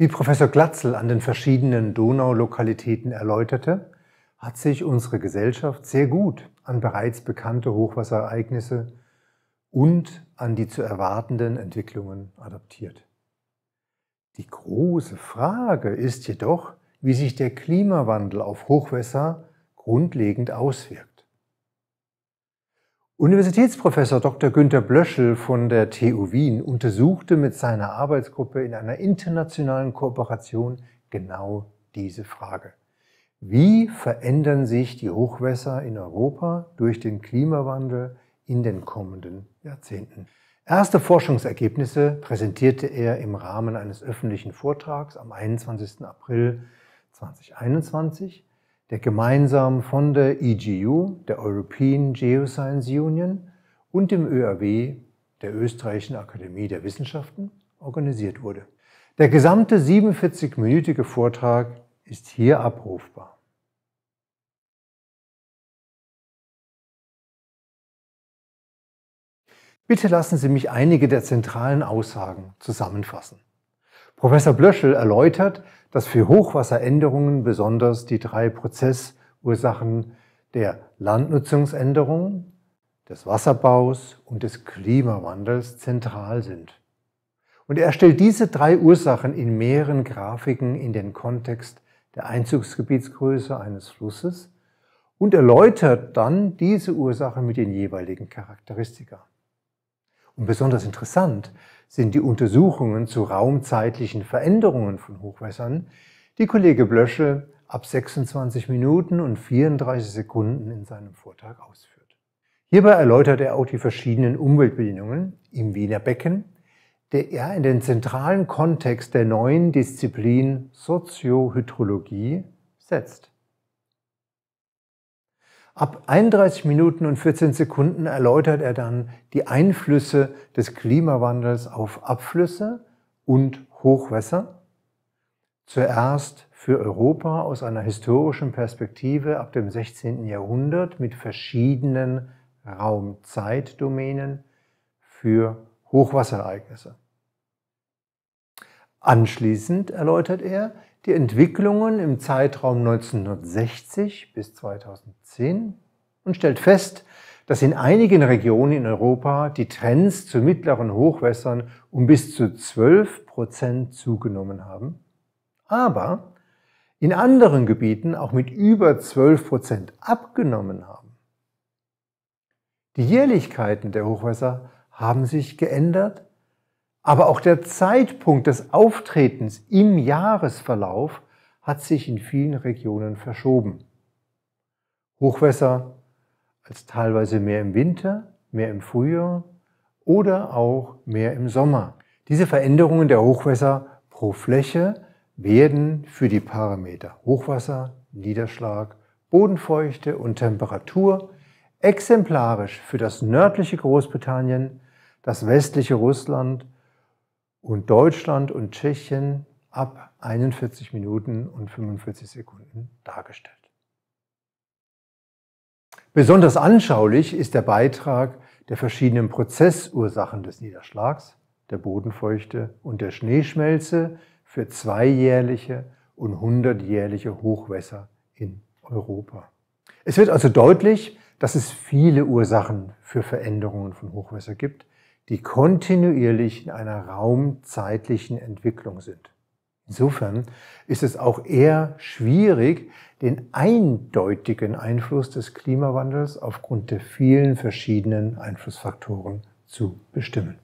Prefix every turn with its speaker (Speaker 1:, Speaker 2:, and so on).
Speaker 1: Wie Professor Glatzel an den verschiedenen Donaulokalitäten erläuterte, hat sich unsere Gesellschaft sehr gut an bereits bekannte Hochwasserereignisse und an die zu erwartenden Entwicklungen adaptiert. Die große Frage ist jedoch, wie sich der Klimawandel auf Hochwässer grundlegend auswirkt. Universitätsprofessor Dr. Günter Blöschel von der TU Wien untersuchte mit seiner Arbeitsgruppe in einer internationalen Kooperation genau diese Frage. Wie verändern sich die Hochwässer in Europa durch den Klimawandel in den kommenden Jahrzehnten? Erste Forschungsergebnisse präsentierte er im Rahmen eines öffentlichen Vortrags am 21. April 2021 der gemeinsam von der EGU, der European Geoscience Union, und dem ÖAW, der Österreichischen Akademie der Wissenschaften, organisiert wurde. Der gesamte 47-minütige Vortrag ist hier abrufbar. Bitte lassen Sie mich einige der zentralen Aussagen zusammenfassen. Professor Blöschel erläutert, dass für Hochwasseränderungen besonders die drei Prozessursachen der Landnutzungsänderung, des Wasserbaus und des Klimawandels zentral sind. Und er stellt diese drei Ursachen in mehreren Grafiken in den Kontext der Einzugsgebietsgröße eines Flusses und erläutert dann diese Ursachen mit den jeweiligen Charakteristika. Und besonders interessant sind die Untersuchungen zu raumzeitlichen Veränderungen von Hochwässern, die Kollege Blöschel ab 26 Minuten und 34 Sekunden in seinem Vortrag ausführt. Hierbei erläutert er auch die verschiedenen Umweltbedingungen im Wiener Becken, der er in den zentralen Kontext der neuen Disziplin Soziohydrologie setzt. Ab 31 Minuten und 14 Sekunden erläutert er dann die Einflüsse des Klimawandels auf Abflüsse und Hochwässer. Zuerst für Europa aus einer historischen Perspektive ab dem 16. Jahrhundert mit verschiedenen Raumzeitdomänen für Hochwasserereignisse. Anschließend erläutert er die Entwicklungen im Zeitraum 1960 bis 2010 und stellt fest, dass in einigen Regionen in Europa die Trends zu mittleren Hochwässern um bis zu 12 Prozent zugenommen haben, aber in anderen Gebieten auch mit über 12 Prozent abgenommen haben. Die Jährlichkeiten der Hochwässer haben sich geändert aber auch der Zeitpunkt des Auftretens im Jahresverlauf hat sich in vielen Regionen verschoben. Hochwässer als teilweise mehr im Winter, mehr im Frühjahr oder auch mehr im Sommer. Diese Veränderungen der Hochwässer pro Fläche werden für die Parameter Hochwasser, Niederschlag, Bodenfeuchte und Temperatur exemplarisch für das nördliche Großbritannien, das westliche Russland, und Deutschland und Tschechien ab 41 Minuten und 45 Sekunden dargestellt. Besonders anschaulich ist der Beitrag der verschiedenen Prozessursachen des Niederschlags, der Bodenfeuchte und der Schneeschmelze für zweijährliche und hundertjährliche Hochwässer in Europa. Es wird also deutlich, dass es viele Ursachen für Veränderungen von Hochwässer gibt, die kontinuierlich in einer raumzeitlichen Entwicklung sind. Insofern ist es auch eher schwierig, den eindeutigen Einfluss des Klimawandels aufgrund der vielen verschiedenen Einflussfaktoren zu bestimmen.